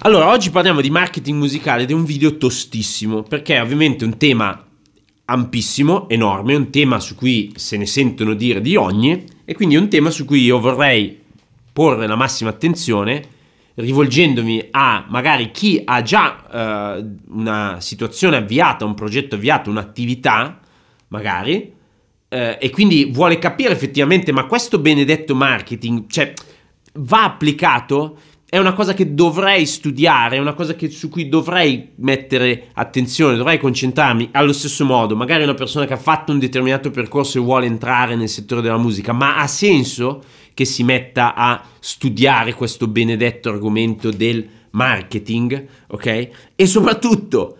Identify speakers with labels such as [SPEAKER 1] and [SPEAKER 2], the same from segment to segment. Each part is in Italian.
[SPEAKER 1] Allora, oggi parliamo di marketing musicale ed è un video tostissimo, perché è ovviamente un tema ampissimo, enorme, un tema su cui se ne sentono dire di ogni e quindi è un tema su cui io vorrei porre la massima attenzione rivolgendomi a magari chi ha già eh, una situazione avviata, un progetto avviato, un'attività, magari, eh, e quindi vuole capire effettivamente ma questo benedetto marketing, cioè, va applicato? è una cosa che dovrei studiare, è una cosa che, su cui dovrei mettere attenzione, dovrei concentrarmi allo stesso modo. Magari una persona che ha fatto un determinato percorso e vuole entrare nel settore della musica, ma ha senso che si metta a studiare questo benedetto argomento del marketing, ok? E soprattutto,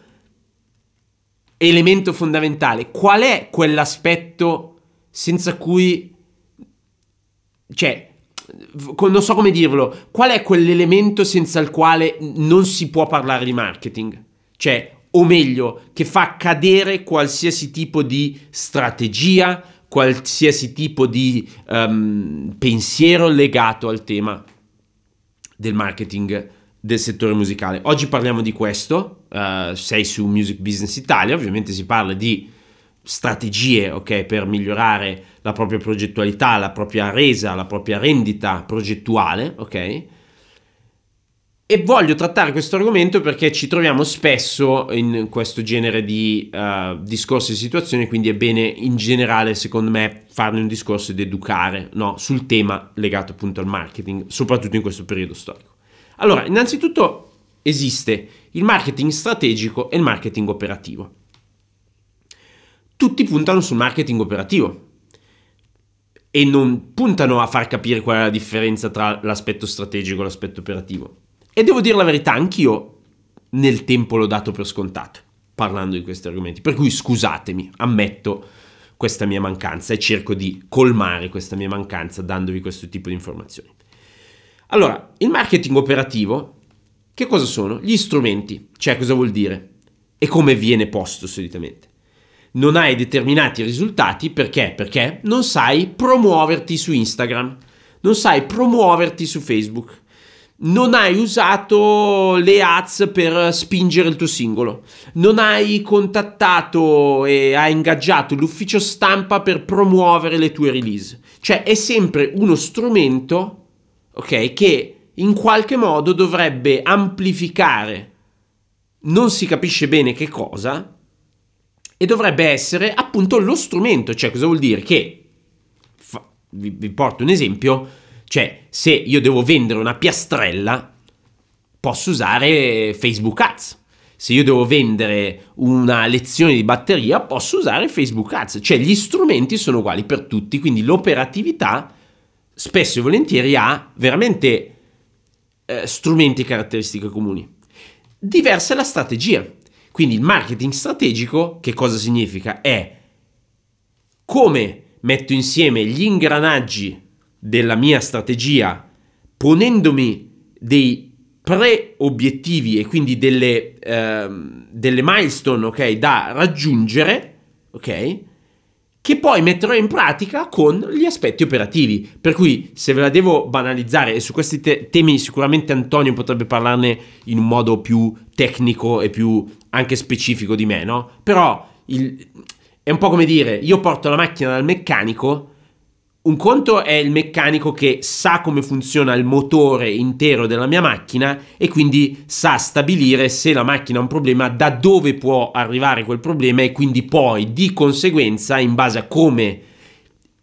[SPEAKER 1] elemento fondamentale, qual è quell'aspetto senza cui... cioè non so come dirlo, qual è quell'elemento senza il quale non si può parlare di marketing? Cioè, o meglio, che fa cadere qualsiasi tipo di strategia, qualsiasi tipo di um, pensiero legato al tema del marketing del settore musicale. Oggi parliamo di questo, uh, sei su Music Business Italia, ovviamente si parla di strategie okay, per migliorare la propria progettualità, la propria resa, la propria rendita progettuale, ok? E voglio trattare questo argomento perché ci troviamo spesso in questo genere di uh, discorsi e situazioni, quindi è bene in generale, secondo me, farne un discorso ed educare no? sul tema legato appunto al marketing, soprattutto in questo periodo storico. Allora, innanzitutto esiste il marketing strategico e il marketing operativo tutti puntano sul marketing operativo e non puntano a far capire qual è la differenza tra l'aspetto strategico e l'aspetto operativo. E devo dire la verità, anch'io nel tempo l'ho dato per scontato, parlando di questi argomenti. Per cui scusatemi, ammetto questa mia mancanza e cerco di colmare questa mia mancanza dandovi questo tipo di informazioni. Allora, il marketing operativo, che cosa sono? Gli strumenti, cioè cosa vuol dire e come viene posto solitamente non hai determinati risultati perché? Perché non sai promuoverti su Instagram, non sai promuoverti su Facebook, non hai usato le ads per spingere il tuo singolo, non hai contattato e hai ingaggiato l'ufficio stampa per promuovere le tue release. Cioè è sempre uno strumento, ok, che in qualche modo dovrebbe amplificare non si capisce bene che cosa, e dovrebbe essere appunto lo strumento, cioè cosa vuol dire? Che, fa, vi, vi porto un esempio, cioè se io devo vendere una piastrella posso usare Facebook Ads, se io devo vendere una lezione di batteria posso usare Facebook Ads, cioè gli strumenti sono uguali per tutti, quindi l'operatività spesso e volentieri ha veramente eh, strumenti e caratteristiche comuni. Diversa è la strategia. Quindi il marketing strategico che cosa significa? È come metto insieme gli ingranaggi della mia strategia ponendomi dei pre-obiettivi e quindi delle, ehm, delle milestone okay, da raggiungere, ok? Che poi metterò in pratica con gli aspetti operativi. Per cui se ve la devo banalizzare, e su questi te temi sicuramente Antonio potrebbe parlarne in un modo più tecnico e più anche specifico di me, no? Però il, è un po' come dire, io porto la macchina dal meccanico, un conto è il meccanico che sa come funziona il motore intero della mia macchina e quindi sa stabilire se la macchina ha un problema, da dove può arrivare quel problema e quindi poi di conseguenza, in base a come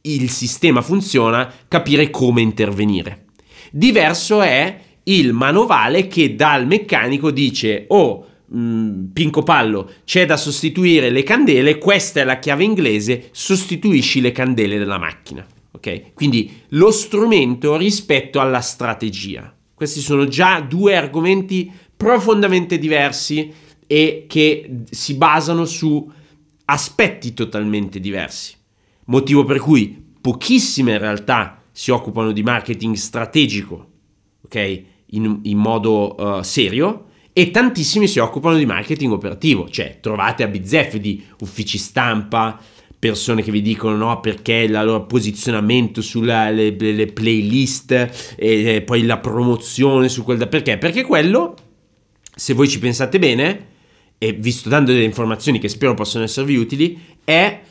[SPEAKER 1] il sistema funziona, capire come intervenire. Diverso è il manovale che dal meccanico dice "Oh, Mm, pinco Pallo, c'è da sostituire le candele, questa è la chiave inglese, sostituisci le candele della macchina. Okay? Quindi lo strumento rispetto alla strategia. Questi sono già due argomenti profondamente diversi e che si basano su aspetti totalmente diversi. Motivo per cui pochissime realtà si occupano di marketing strategico, ok? In, in modo uh, serio e tantissimi si occupano di marketing operativo, cioè trovate a bizzeffe di uffici stampa, persone che vi dicono no perché il loro posizionamento sulle playlist e poi la promozione su quel da perché, perché quello, se voi ci pensate bene, e vi sto dando delle informazioni che spero possano esservi utili, è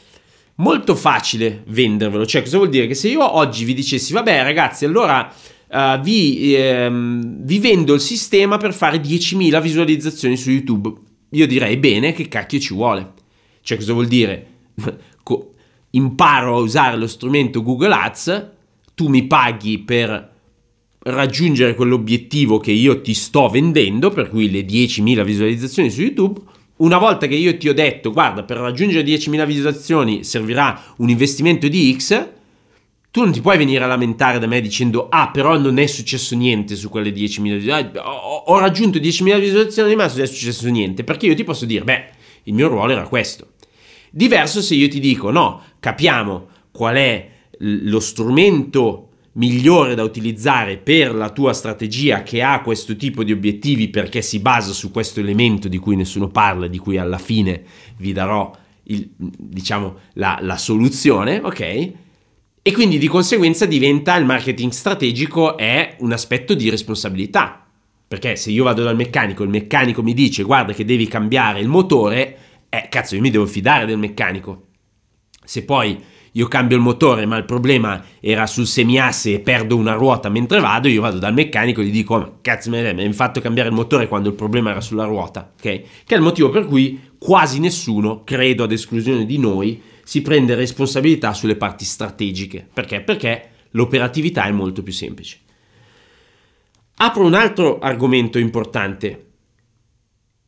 [SPEAKER 1] molto facile vendervelo. Cioè, cosa vuol dire? Che se io oggi vi dicessi, vabbè ragazzi, allora uh, vi, ehm, vi vendo il sistema per fare 10.000 visualizzazioni su YouTube. Io direi bene, che cacchio ci vuole? Cioè, cosa vuol dire? imparo a usare lo strumento Google Ads, tu mi paghi per raggiungere quell'obiettivo che io ti sto vendendo, per cui le 10.000 visualizzazioni su YouTube. Una volta che io ti ho detto, guarda, per raggiungere 10.000 visualizzazioni servirà un investimento di X, tu non ti puoi venire a lamentare da me dicendo ah però non è successo niente su quelle 10.000 visualizzazioni, ho, ho raggiunto 10.000 visualizzazioni ma non è successo niente, perché io ti posso dire beh il mio ruolo era questo. Diverso se io ti dico no, capiamo qual è lo strumento migliore da utilizzare per la tua strategia che ha questo tipo di obiettivi perché si basa su questo elemento di cui nessuno parla, di cui alla fine vi darò il, diciamo la, la soluzione, ok? E quindi di conseguenza diventa il marketing strategico è un aspetto di responsabilità. Perché se io vado dal meccanico, il meccanico mi dice guarda che devi cambiare il motore, eh cazzo io mi devo fidare del meccanico. Se poi io cambio il motore ma il problema era sul semiasse e perdo una ruota mentre vado, io vado dal meccanico e gli dico oh, ma cazzo mi hai fatto cambiare il motore quando il problema era sulla ruota, ok? Che è il motivo per cui quasi nessuno, credo ad esclusione di noi, si prende responsabilità sulle parti strategiche. Perché? Perché l'operatività è molto più semplice. Apro un altro argomento importante.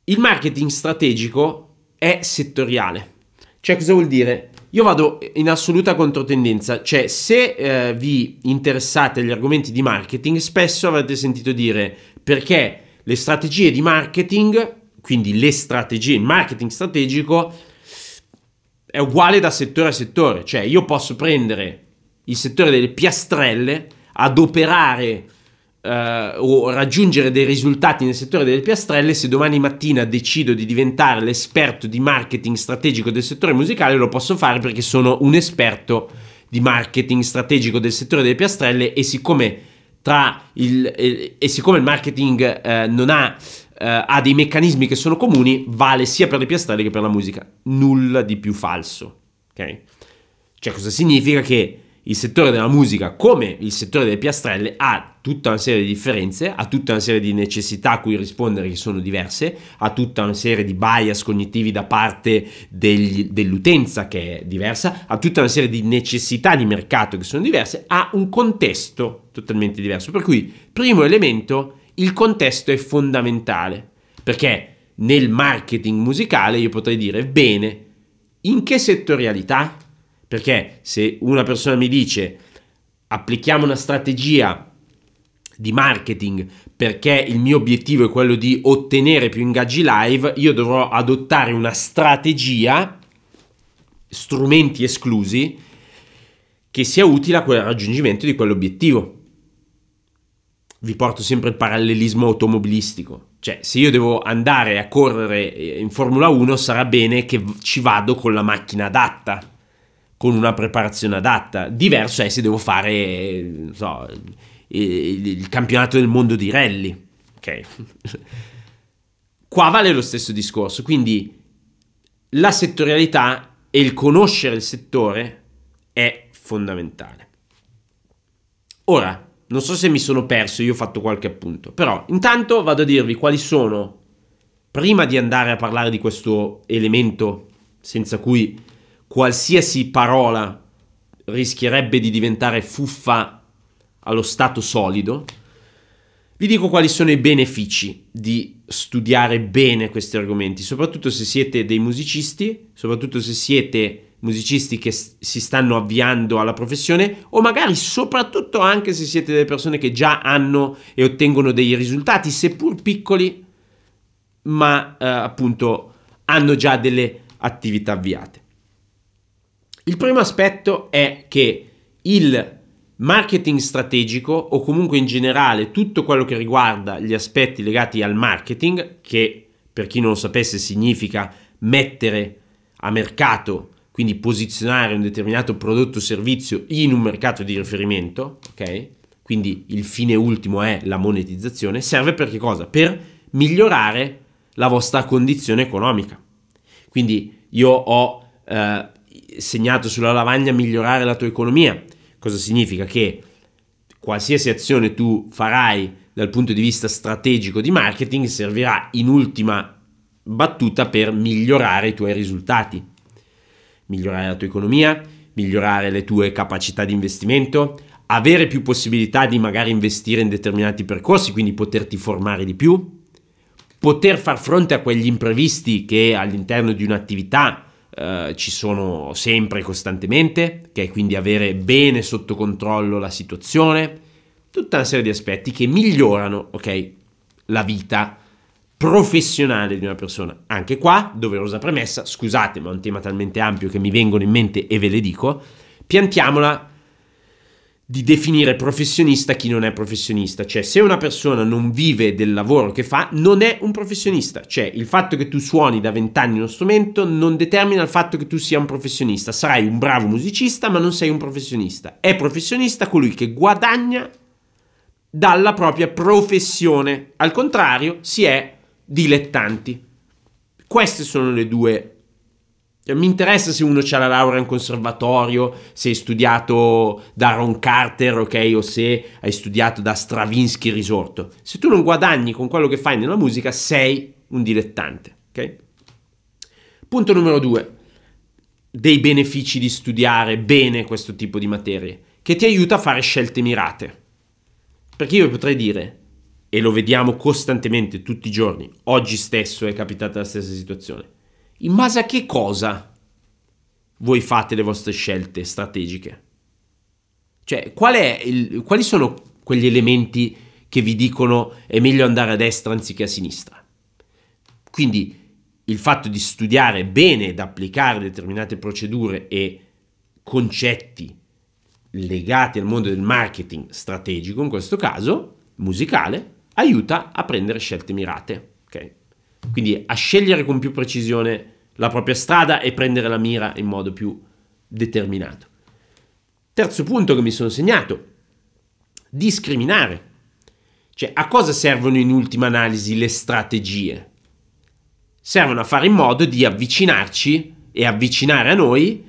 [SPEAKER 1] Il marketing strategico è settoriale. Cioè cosa vuol dire? Io vado in assoluta controtendenza, cioè se eh, vi interessate agli argomenti di marketing, spesso avrete sentito dire perché le strategie di marketing, quindi le strategie, il marketing strategico, è uguale da settore a settore, cioè io posso prendere il settore delle piastrelle, adoperare eh, o raggiungere dei risultati nel settore delle piastrelle se domani mattina decido di diventare l'esperto di marketing strategico del settore musicale lo posso fare perché sono un esperto di marketing strategico del settore delle piastrelle e siccome, il, e, e siccome il marketing eh, non ha eh, ha dei meccanismi che sono comuni, vale sia per le piastrelle che per la musica. Nulla di più falso. Ok? Cioè, cosa significa che il settore della musica, come il settore delle piastrelle, ha tutta una serie di differenze, ha tutta una serie di necessità a cui rispondere che sono diverse, ha tutta una serie di bias cognitivi da parte degli, dell'utenza che è diversa, ha tutta una serie di necessità di mercato che sono diverse, ha un contesto totalmente diverso. Per cui, primo elemento il contesto è fondamentale, perché nel marketing musicale io potrei dire bene, in che settorialità? Perché se una persona mi dice applichiamo una strategia di marketing perché il mio obiettivo è quello di ottenere più ingaggi live, io dovrò adottare una strategia, strumenti esclusi, che sia utile al raggiungimento di quell'obiettivo vi porto sempre il parallelismo automobilistico. Cioè, se io devo andare a correre eh, in Formula 1, sarà bene che ci vado con la macchina adatta, con una preparazione adatta. Diverso è se devo fare so, il campionato del mondo di rally. Ok. Qua vale lo stesso discorso, quindi la settorialità e il conoscere il settore è fondamentale. Ora, non so se mi sono perso, io ho fatto qualche appunto. Però intanto vado a dirvi quali sono, prima di andare a parlare di questo elemento senza cui qualsiasi parola rischierebbe di diventare fuffa allo stato solido, vi dico quali sono i benefici di studiare bene questi argomenti, soprattutto se siete dei musicisti, soprattutto se siete musicisti che si stanno avviando alla professione o magari soprattutto anche se siete delle persone che già hanno e ottengono dei risultati, seppur piccoli, ma eh, appunto hanno già delle attività avviate. Il primo aspetto è che il marketing strategico o comunque in generale tutto quello che riguarda gli aspetti legati al marketing, che per chi non lo sapesse significa mettere a mercato quindi posizionare un determinato prodotto o servizio in un mercato di riferimento, ok? Quindi il fine ultimo è la monetizzazione, serve per che cosa? Per migliorare la vostra condizione economica. Quindi io ho eh, segnato sulla lavagna migliorare la tua economia. Cosa significa? Che qualsiasi azione tu farai dal punto di vista strategico di marketing servirà in ultima battuta per migliorare i tuoi risultati migliorare la tua economia, migliorare le tue capacità di investimento, avere più possibilità di magari investire in determinati percorsi, quindi poterti formare di più, poter far fronte a quegli imprevisti che all'interno di un'attività eh, ci sono sempre e costantemente, che è quindi avere bene sotto controllo la situazione, tutta una serie di aspetti che migliorano, ok, la vita professionale di una persona. Anche qua, doverosa premessa, scusate, ma è un tema talmente ampio che mi vengono in mente e ve le dico, piantiamola di definire professionista chi non è professionista, cioè se una persona non vive del lavoro che fa non è un professionista, cioè il fatto che tu suoni da vent'anni uno strumento non determina il fatto che tu sia un professionista, sarai un bravo musicista ma non sei un professionista, è professionista colui che guadagna dalla propria professione, al contrario si è dilettanti. Queste sono le due. Eh, mi interessa se uno ha la laurea in conservatorio, se hai studiato da Ron Carter, ok, o se hai studiato da Stravinsky risorto. Se tu non guadagni con quello che fai nella musica, sei un dilettante, ok? Punto numero due, dei benefici di studiare bene questo tipo di materie, che ti aiuta a fare scelte mirate. Perché io potrei dire, e lo vediamo costantemente tutti i giorni. Oggi stesso è capitata la stessa situazione. In base a che cosa voi fate le vostre scelte strategiche? Cioè, qual il, quali sono quegli elementi che vi dicono è meglio andare a destra anziché a sinistra? Quindi il fatto di studiare bene ed applicare determinate procedure e concetti legati al mondo del marketing strategico, in questo caso musicale, aiuta a prendere scelte mirate. Okay? Quindi a scegliere con più precisione la propria strada e prendere la mira in modo più determinato. Terzo punto che mi sono segnato, discriminare. Cioè, a cosa servono in ultima analisi le strategie? Servono a fare in modo di avvicinarci e avvicinare a noi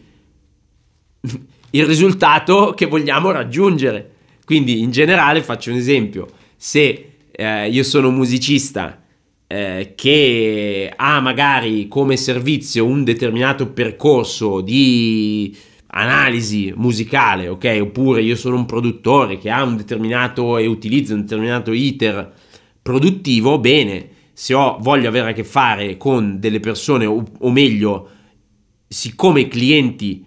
[SPEAKER 1] il risultato che vogliamo raggiungere. Quindi, in generale, faccio un esempio. Se eh, io sono un musicista eh, che ha magari come servizio un determinato percorso di analisi musicale, ok? Oppure io sono un produttore che ha un determinato e utilizza un determinato iter produttivo, bene, se ho, voglio avere a che fare con delle persone, o, o meglio, siccome i clienti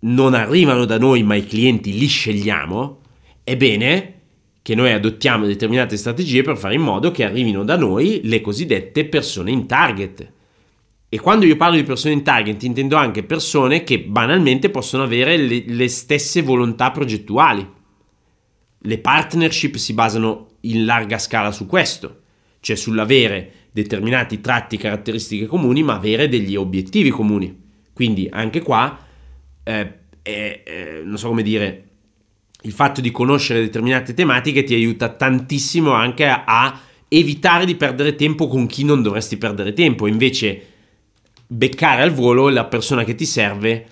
[SPEAKER 1] non arrivano da noi, ma i clienti li scegliamo, ebbene, che noi adottiamo determinate strategie per fare in modo che arrivino da noi le cosiddette persone in target. E quando io parlo di persone in target intendo anche persone che banalmente possono avere le, le stesse volontà progettuali. Le partnership si basano in larga scala su questo, cioè sull'avere determinati tratti, e caratteristiche comuni, ma avere degli obiettivi comuni. Quindi anche qua, eh, eh, eh, non so come dire, il fatto di conoscere determinate tematiche ti aiuta tantissimo anche a, evitare di perdere tempo con chi non dovresti perdere tempo, invece beccare al volo la persona che ti serve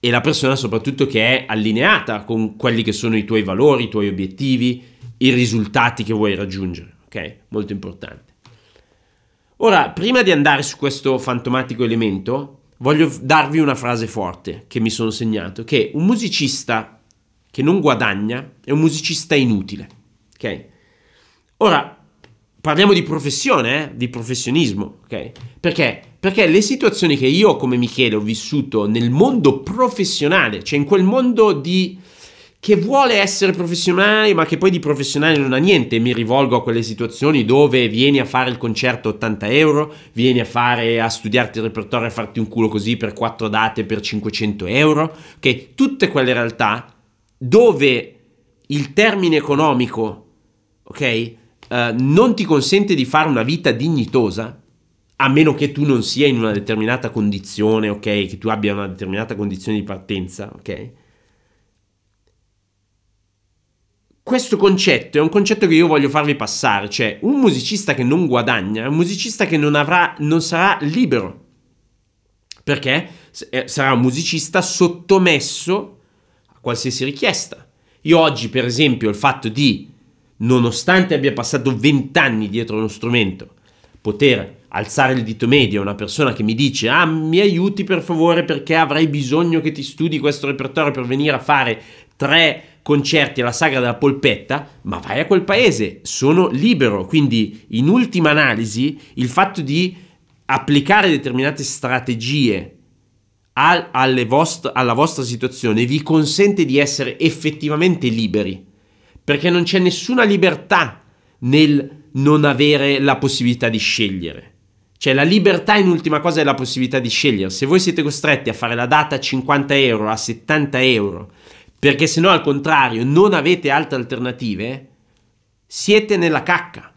[SPEAKER 1] e la persona soprattutto che è allineata con quelli che sono i tuoi valori, i tuoi obiettivi, i risultati che vuoi raggiungere, ok? Molto importante. Ora, prima di andare su questo fantomatico elemento, voglio darvi una frase forte che mi sono segnato, che un musicista che non guadagna è un musicista inutile. Ok? Ora, parliamo di professione, eh? di professionismo. Ok? Perché? Perché le situazioni che io come Michele ho vissuto nel mondo professionale, cioè in quel mondo di che vuole essere professionale, ma che poi di professionale non ha niente. Mi rivolgo a quelle situazioni dove vieni a fare il concerto a 80 euro, vieni a fare a studiarti il repertorio e farti un culo così per 4 date per 500 euro. Ok, tutte quelle realtà dove il termine economico, ok, uh, non ti consente di fare una vita dignitosa, a meno che tu non sia in una determinata condizione, ok, che tu abbia una determinata condizione di partenza, ok. Questo concetto è un concetto che io voglio farvi passare, cioè un musicista che non guadagna è un musicista che non, avrà, non sarà libero, perché eh, sarà un musicista sottomesso a qualsiasi richiesta. Io oggi, per esempio, il fatto di, nonostante abbia passato 20 anni dietro uno strumento, poter alzare il dito medio a una persona che mi dice ah mi aiuti per favore perché avrei bisogno che ti studi questo repertorio per venire a fare tre concerti alla sagra della polpetta, ma vai a quel paese, sono libero, quindi in ultima analisi il fatto di applicare determinate strategie al, vost- alla vostra situazione vi consente di essere effettivamente liberi, perché non c'è nessuna libertà nel non avere la possibilità di scegliere. Cioè la libertà in ultima cosa è la possibilità di scegliere. Se voi siete costretti a fare la data a 50 euro, a 70 euro, perché se no al contrario non avete altre alternative, siete nella cacca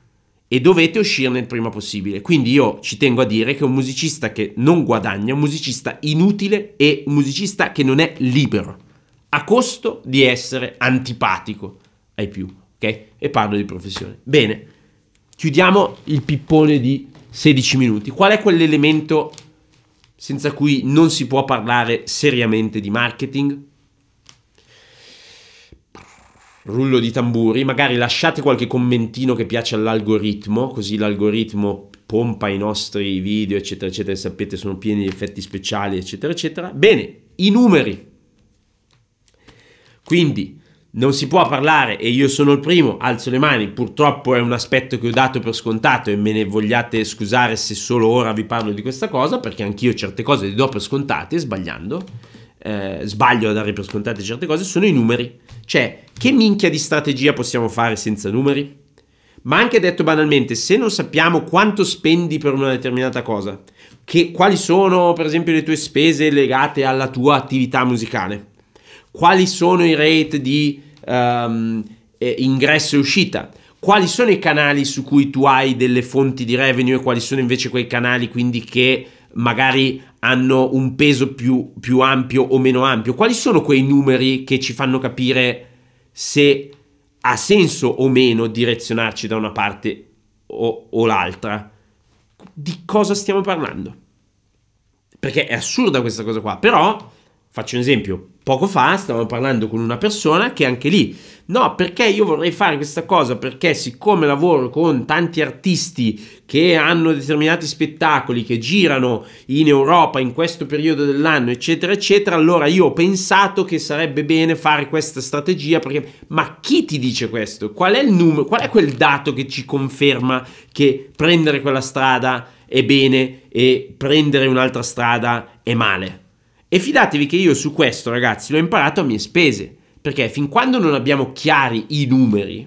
[SPEAKER 1] e dovete uscirne il prima possibile. Quindi io ci tengo a dire che un musicista che non guadagna, un musicista inutile e un musicista che non è libero, a costo di essere antipatico ai più, ok? E parlo di professione. Bene, chiudiamo il pippone di 16 minuti. Qual è quell'elemento senza cui non si può parlare seriamente di marketing? rullo di tamburi, magari lasciate qualche commentino che piace all'algoritmo, così l'algoritmo pompa i nostri video, eccetera, eccetera, sapete sono pieni di effetti speciali, eccetera, eccetera. Bene, i numeri. Quindi non si può parlare e io sono il primo, alzo le mani, purtroppo è un aspetto che ho dato per scontato e me ne vogliate scusare se solo ora vi parlo di questa cosa, perché anch'io certe cose le do per scontate sbagliando eh, sbaglio a dare per scontate certe cose, sono i numeri. Cioè, che minchia di strategia possiamo fare senza numeri? Ma anche detto banalmente, se non sappiamo quanto spendi per una determinata cosa, che, quali sono per esempio le tue spese legate alla tua attività musicale, quali sono i rate di um, eh, ingresso e uscita, quali sono i canali su cui tu hai delle fonti di revenue e quali sono invece quei canali quindi che magari hanno un peso più, più ampio o meno ampio? Quali sono quei numeri che ci fanno capire se ha senso o meno direzionarci da una parte o, o l'altra? Di cosa stiamo parlando? Perché è assurda questa cosa qua, però faccio un esempio, Poco fa stavo parlando con una persona che anche lì, no, perché io vorrei fare questa cosa, perché siccome lavoro con tanti artisti che hanno determinati spettacoli che girano in Europa in questo periodo dell'anno, eccetera, eccetera, allora io ho pensato che sarebbe bene fare questa strategia, perché... ma chi ti dice questo? Qual è il numero, qual è quel dato che ci conferma che prendere quella strada è bene e prendere un'altra strada è male? E fidatevi che io su questo, ragazzi, l'ho imparato a mie spese. Perché fin quando non abbiamo chiari i numeri,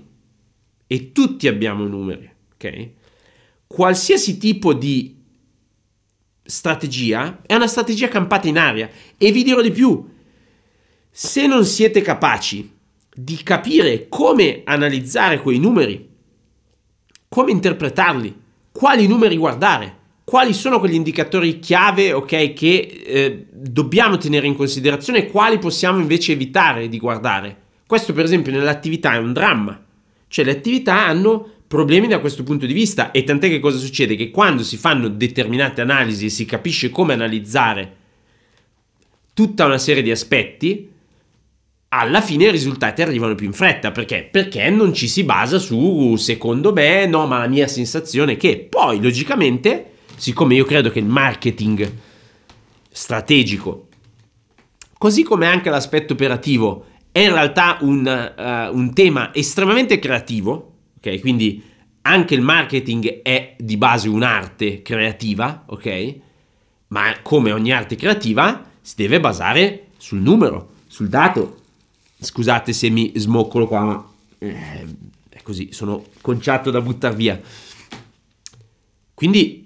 [SPEAKER 1] e tutti abbiamo numeri, ok? Qualsiasi tipo di strategia è una strategia campata in aria. E vi dirò di più, se non siete capaci di capire come analizzare quei numeri, come interpretarli, quali numeri guardare, quali sono quegli indicatori chiave okay, che eh, dobbiamo tenere in considerazione e quali possiamo invece evitare di guardare. Questo per esempio nell'attività è un dramma, cioè le attività hanno problemi da questo punto di vista e tant'è che cosa succede? Che quando si fanno determinate analisi e si capisce come analizzare tutta una serie di aspetti, alla fine i risultati arrivano più in fretta. Perché? Perché non ci si basa su, secondo me, no, ma la mia sensazione è che poi, logicamente, siccome io credo che il marketing strategico, così come anche l'aspetto operativo, è in realtà un, uh, un tema estremamente creativo, ok? Quindi anche il marketing è di base un'arte creativa, ok? Ma come ogni arte creativa si deve basare sul numero, sul dato. Scusate se mi smoccolo qua, ma eh, è così, sono conciato da buttare via. Quindi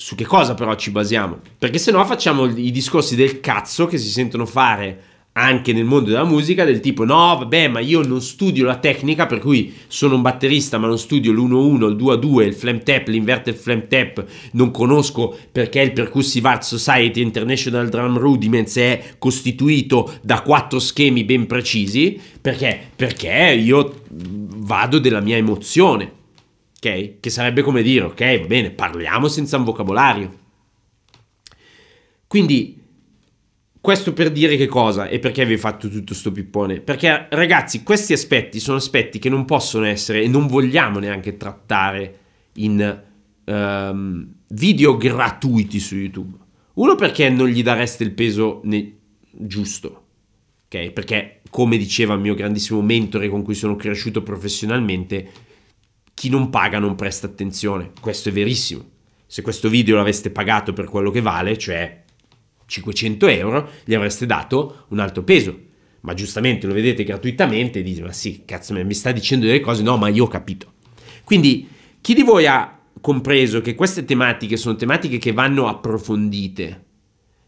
[SPEAKER 1] su che cosa però ci basiamo? Perché se no facciamo i discorsi del cazzo che si sentono fare anche nel mondo della musica del tipo no vabbè ma io non studio la tecnica per cui sono un batterista ma non studio l'1-1, il 2-2, il flam tap, l'inverted flam tap non conosco perché il Percussive Art Society International Drum Rudiments è costituito da quattro schemi ben precisi perché? Perché io vado della mia emozione ok? Che sarebbe come dire, ok, va bene, parliamo senza un vocabolario. Quindi, questo per dire che cosa e perché vi ho fatto tutto sto pippone? Perché, ragazzi, questi aspetti sono aspetti che non possono essere e non vogliamo neanche trattare in um, video gratuiti su YouTube. Uno perché non gli dareste il peso ne- giusto, ok? Perché, come diceva il mio grandissimo mentore con cui sono cresciuto professionalmente, chi non paga non presta attenzione. Questo è verissimo. Se questo video l'aveste pagato per quello che vale, cioè 500 euro, gli avreste dato un alto peso. Ma giustamente lo vedete gratuitamente e dite, ma sì, cazzo, mi sta dicendo delle cose, no, ma io ho capito. Quindi chi di voi ha compreso che queste tematiche sono tematiche che vanno approfondite,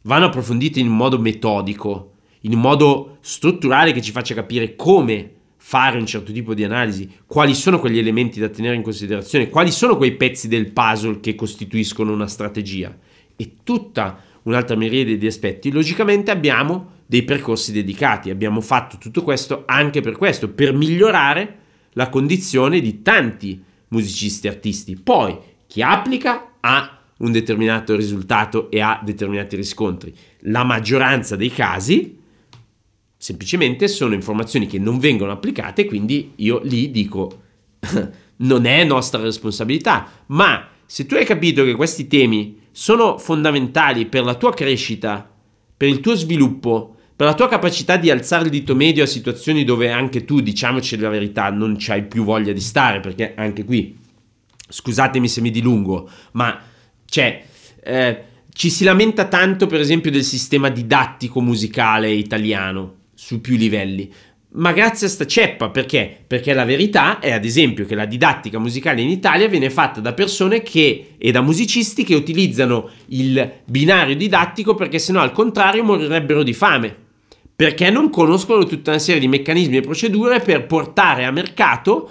[SPEAKER 1] vanno approfondite in un modo metodico, in un modo strutturale che ci faccia capire come fare un certo tipo di analisi, quali sono quegli elementi da tenere in considerazione, quali sono quei pezzi del puzzle che costituiscono una strategia e tutta un'altra miriade di aspetti, logicamente abbiamo dei percorsi dedicati, abbiamo fatto tutto questo anche per questo, per migliorare la condizione di tanti musicisti e artisti. Poi chi applica ha un determinato risultato e ha determinati riscontri. La maggioranza dei casi Semplicemente sono informazioni che non vengono applicate, quindi io lì dico non è nostra responsabilità, ma se tu hai capito che questi temi sono fondamentali per la tua crescita, per il tuo sviluppo, per la tua capacità di alzare il dito medio a situazioni dove anche tu, diciamoci la verità, non c'hai più voglia di stare, perché anche qui, scusatemi se mi dilungo, ma cioè, eh, ci si lamenta tanto per esempio del sistema didattico musicale italiano, su più livelli. Ma grazie a sta ceppa, perché? Perché la verità è, ad esempio, che la didattica musicale in Italia viene fatta da persone che, e da musicisti che utilizzano il binario didattico perché sennò al contrario morirebbero di fame. Perché non conoscono tutta una serie di meccanismi e procedure per portare a mercato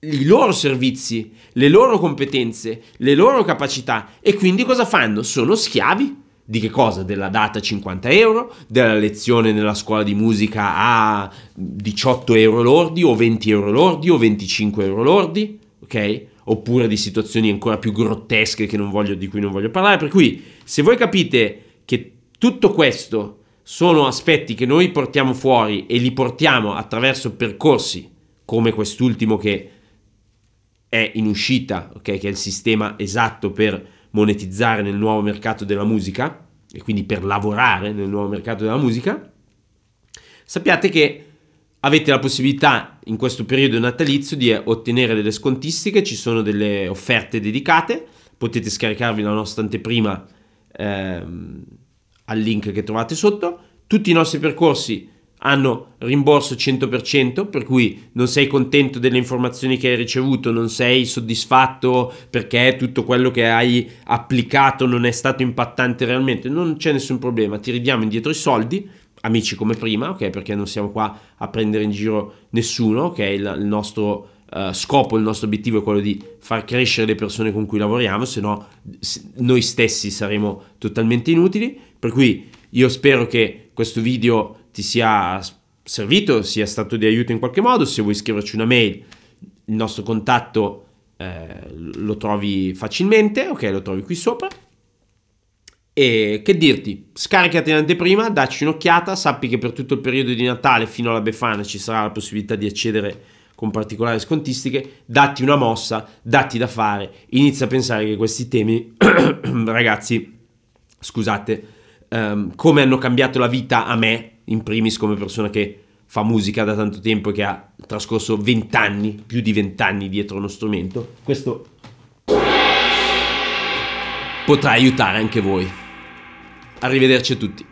[SPEAKER 1] i loro servizi, le loro competenze, le loro capacità e quindi cosa fanno? Sono schiavi. Di che cosa? Della data 50 euro, della lezione nella scuola di musica a 18 euro lordi o 20 euro lordi o 25 euro lordi, ok? Oppure di situazioni ancora più grottesche voglio, di cui non voglio parlare. Per cui se voi capite che tutto questo sono aspetti che noi portiamo fuori e li portiamo attraverso percorsi come quest'ultimo che è in uscita, ok? Che è il sistema esatto per monetizzare nel nuovo mercato della musica e quindi per lavorare nel nuovo mercato della musica, sappiate che avete la possibilità in questo periodo natalizio di ottenere delle scontistiche, ci sono delle offerte dedicate, potete scaricarvi la nostra anteprima ehm, al link che trovate sotto, tutti i nostri percorsi hanno rimborso 100%, per cui non sei contento delle informazioni che hai ricevuto, non sei soddisfatto perché tutto quello che hai applicato non è stato impattante realmente, non c'è nessun problema, ti ridiamo indietro i soldi, amici come prima, ok? Perché non siamo qua a prendere in giro nessuno, ok? Il, il nostro uh, scopo, il nostro obiettivo è quello di far crescere le persone con cui lavoriamo, se no noi stessi saremo totalmente inutili, per cui io spero che questo video ti sia servito, sia stato di aiuto in qualche modo, se vuoi scriverci una mail, il nostro contatto eh, lo trovi facilmente, ok, lo trovi qui sopra. E che dirti? Scaricati in anteprima, dacci un'occhiata, sappi che per tutto il periodo di Natale fino alla Befana ci sarà la possibilità di accedere con particolari scontistiche, datti una mossa, datti da fare, inizia a pensare che questi temi, ragazzi, scusate, um, come hanno cambiato la vita a me in primis come persona che fa musica da tanto tempo e che ha trascorso vent'anni, più di vent'anni dietro uno strumento, questo potrà aiutare anche voi. Arrivederci a tutti.